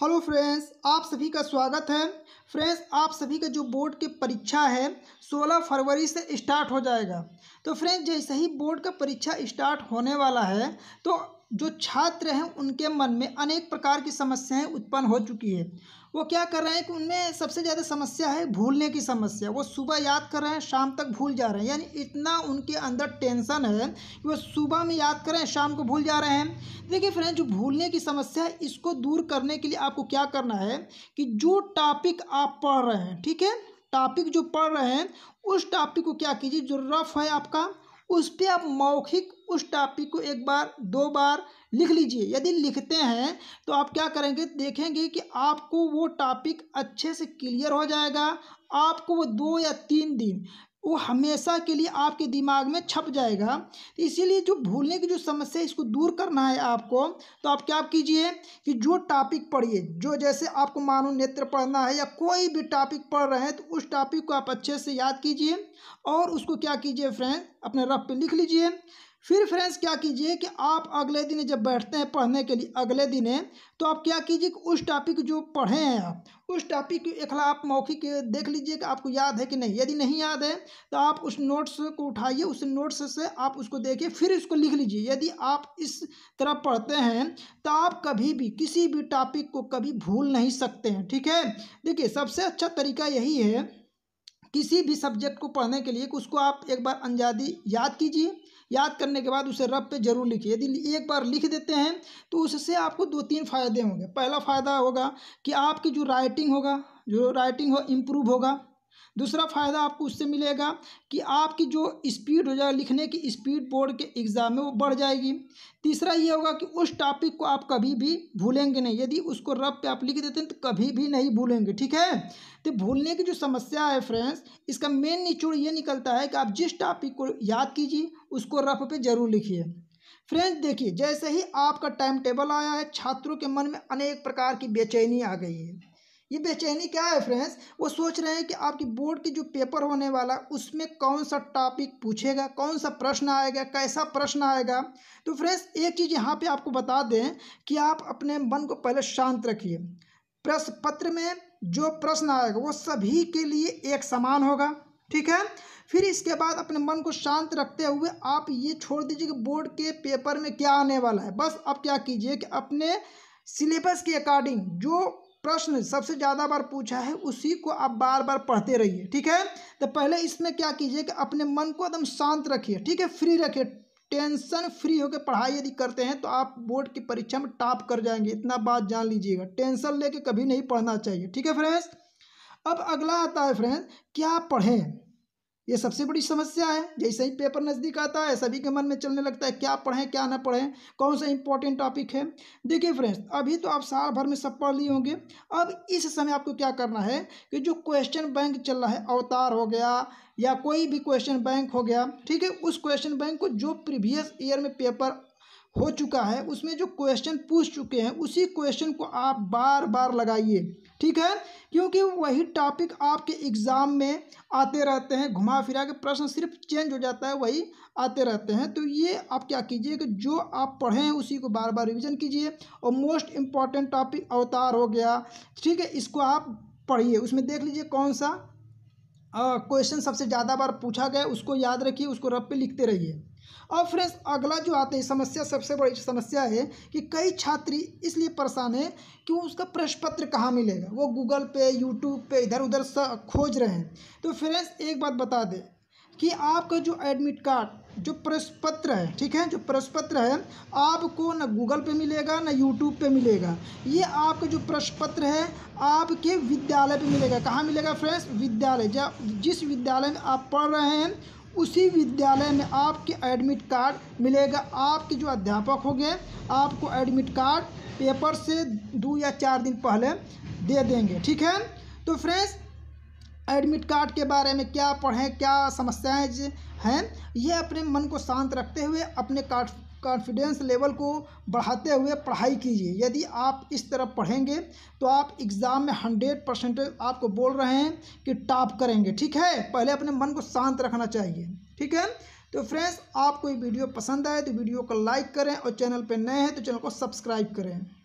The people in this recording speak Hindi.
हेलो फ्रेंड्स आप सभी का स्वागत है फ्रेंड्स आप सभी का जो बोर्ड की परीक्षा है 16 फरवरी से स्टार्ट हो जाएगा तो फ्रेंड्स जैसे ही बोर्ड का परीक्षा स्टार्ट होने वाला है तो जो छात्र हैं उनके मन में अनेक प्रकार की समस्याएं उत्पन्न हो चुकी है वो क्या कर रहे हैं कि उनमें सबसे ज़्यादा समस्या है भूलने की समस्या वो सुबह याद कर रहे हैं शाम तक भूल जा रहे हैं यानी इतना उनके अंदर टेंशन है कि वो सुबह में याद कर रहे हैं शाम को भूल जा रहे हैं देखिए फ्रेंड जो भूलने की समस्या है इसको दूर करने के लिए आपको क्या करना है कि जो टॉपिक आप पढ़ रहे हैं ठीक है टॉपिक जो पढ़ रहे हैं उस टॉपिक को क्या कीजिए जो रफ है आपका उस पर आप मौखिक उस टॉपिक को एक बार दो बार लिख लीजिए यदि लिखते हैं तो आप क्या करेंगे देखेंगे कि आपको वो टॉपिक अच्छे से क्लियर हो जाएगा आपको वो दो या तीन दिन वो हमेशा के लिए आपके दिमाग में छप जाएगा इसीलिए जो भूलने की जो समस्या है इसको दूर करना है आपको तो आप क्या कीजिए कि जो टॉपिक पढ़िए जो जैसे आपको मानो नेत्र पढ़ना है या कोई भी टॉपिक पढ़ रहे हैं तो उस टॉपिक को आप अच्छे से याद कीजिए और उसको क्या कीजिए फ्रेंड अपने रफ पे लिख लीजिए फिर फ्रेंड्स क्या कीजिए कि आप अगले दिन जब बैठते हैं पढ़ने के लिए अगले दिन तो आप क्या कीजिए कि उस टॉपिक जो पढ़े हैं आप उस टॉपिक के अखला आप मौखिक देख लीजिए कि आपको याद है कि नहीं यदि नहीं याद है तो आप उस नोट्स को उठाइए उस नोट्स से आप उसको देखिए फिर उसको लिख लीजिए यदि आप इस तरह पढ़ते हैं तो आप कभी भी किसी भी टॉपिक को कभी भूल नहीं सकते हैं ठीक है देखिए सबसे अच्छा तरीका यही है किसी भी सब्जेक्ट को पढ़ने के लिए उसको आप एक बार अंजादी याद कीजिए याद करने के बाद उसे रब पे जरूर लिखिए यदि एक बार लिख देते हैं तो उससे आपको दो तीन फायदे होंगे पहला फ़ायदा होगा कि आपकी जो राइटिंग होगा जो राइटिंग हो इम्प्रूव होगा दूसरा फ़ायदा आपको उससे मिलेगा कि आपकी जो स्पीड हो जाएगा लिखने की स्पीड बोर्ड के एग्ज़ाम में वो बढ़ जाएगी तीसरा ये होगा कि उस टॉपिक को आप कभी भी भूलेंगे नहीं यदि उसको रब पे आप लिख देते हैं तो कभी भी नहीं भूलेंगे ठीक है तो भूलने की जो समस्या है फ्रेंड्स इसका मेन निचोड़ ये निकलता है कि आप जिस टॉपिक को याद कीजिए उसको रफ पर ज़रूर लिखिए फ्रेंड्स देखिए जैसे ही आपका टाइम टेबल आया है छात्रों के मन में अनेक प्रकार की बेचैनी आ गई है ये बेचैनी क्या है फ्रेंड्स वो सोच रहे हैं कि आपकी बोर्ड की जो पेपर होने वाला उसमें कौन सा टॉपिक पूछेगा कौन सा प्रश्न आएगा कैसा प्रश्न आएगा तो फ्रेंड्स एक चीज़ यहाँ पे आपको बता दें कि आप अपने मन को पहले शांत रखिए प्रश्न पत्र में जो प्रश्न आएगा वो सभी के लिए एक समान होगा ठीक है फिर इसके बाद अपने मन को शांत रखते हुए आप ये छोड़ दीजिए कि बोर्ड के पेपर में क्या आने वाला है बस आप क्या कीजिए कि अपने सिलेबस के अकॉर्डिंग जो प्रश्न सबसे ज़्यादा बार पूछा है उसी को आप बार बार पढ़ते रहिए ठीक है तो पहले इसमें क्या कीजिए कि अपने मन को एकदम शांत रखिए ठीक है फ्री रखिए टेंशन फ्री होकर पढ़ाई यदि करते हैं तो आप बोर्ड की परीक्षा में टॉप कर जाएंगे इतना बात जान लीजिएगा टेंशन लेके कभी नहीं पढ़ना चाहिए ठीक है फ्रेंड्स अब अगला आता है फ्रेंड्स क्या पढ़ें ये सबसे बड़ी समस्या है जैसे ही पेपर नज़दीक आता है सभी के मन में चलने लगता है क्या पढ़ें क्या ना पढ़ें कौन सा इंपॉर्टेंट टॉपिक है देखिए फ्रेंड्स अभी तो आप साल भर में सब पढ़ लिए होंगे अब इस समय आपको क्या करना है कि जो क्वेश्चन बैंक चल रहा है अवतार हो गया या कोई भी क्वेश्चन बैंक हो गया ठीक है उस क्वेश्चन बैंक को जो प्रीवियस ईयर में पेपर हो चुका है उसमें जो क्वेश्चन पूछ चुके हैं उसी क्वेश्चन को आप बार बार लगाइए ठीक है क्योंकि वही टॉपिक आपके एग्ज़ाम में आते रहते हैं घुमा फिरा के प्रश्न सिर्फ चेंज हो जाता है वही आते रहते हैं तो ये आप क्या कीजिए कि जो आप पढ़े हैं उसी को बार बार रिविज़न कीजिए और मोस्ट इम्पॉर्टेंट टॉपिक अवतार हो गया ठीक है इसको आप पढ़िए उसमें देख लीजिए कौन सा क्वेश्चन सबसे ज़्यादा बार पूछा गया उसको याद रखिए उसको रब पे लिखते रहिए और फ्रेंड्स अगला जो आता है समस्या सबसे बड़ी समस्या है कि कई छात्री इसलिए परेशान है कि उसका प्रश्न पत्र कहाँ मिलेगा वो गूगल पे यूट्यूब पे इधर उधर खोज रहे हैं तो फ्रेंड्स एक बात बता दें कि आपका जो एडमिट कार्ड जो प्रश्न पत्र है ठीक है जो प्रश्न पत्र है आपको ना गूगल पे मिलेगा ना यूट्यूब पे मिलेगा ये आपका जो प्रश्न पत्र है आपके विद्यालय पे मिलेगा कहाँ मिलेगा फ्रेंड्स विद्यालय जब जिस विद्यालय में आप पढ़ रहे हैं उसी विद्यालय में आपके एडमिट कार्ड मिलेगा आपके जो अध्यापक होंगे आपको एडमिट कार्ड पेपर से दो या चार दिन पहले दे देंगे ठीक है तो फ्रेंड्स एडमिट कार्ड के बारे में क्या पढ़ें क्या समस्याएं हैं ये अपने मन को शांत रखते हुए अपने कार्ड कॉन्फिडेंस लेवल को बढ़ाते हुए पढ़ाई कीजिए यदि आप इस तरह पढ़ेंगे तो आप एग्ज़ाम में हंड्रेड परसेंटेज आपको बोल रहे हैं कि टॉप करेंगे ठीक है पहले अपने मन को शांत रखना चाहिए ठीक है तो फ्रेंड्स आपको ये वीडियो पसंद आए तो वीडियो को लाइक करें और चैनल पर नए हैं तो चैनल को सब्सक्राइब करें